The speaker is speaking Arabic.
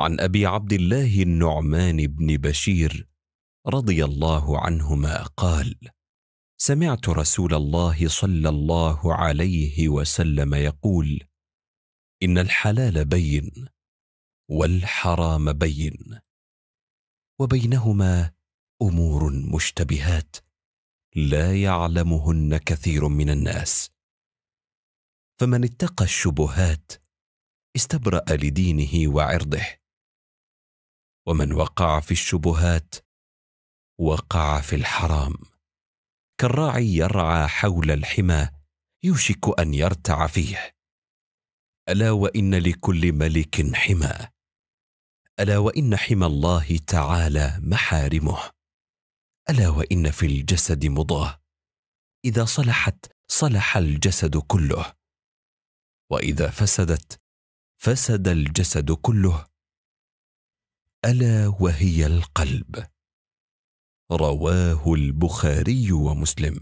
عن ابي عبد الله النعمان بن بشير رضي الله عنهما قال سمعت رسول الله صلى الله عليه وسلم يقول ان الحلال بين والحرام بين وبينهما امور مشتبهات لا يعلمهن كثير من الناس فمن اتقى الشبهات استبرا لدينه وعرضه ومن وقع في الشبهات وقع في الحرام كالراعي يرعى حول الحمى يوشك ان يرتع فيه الا وان لكل ملك حمى الا وان حمى الله تعالى محارمه الا وان في الجسد مضاه اذا صلحت صلح الجسد كله واذا فسدت فسد الجسد كله الا وهي القلب رواه البخاري ومسلم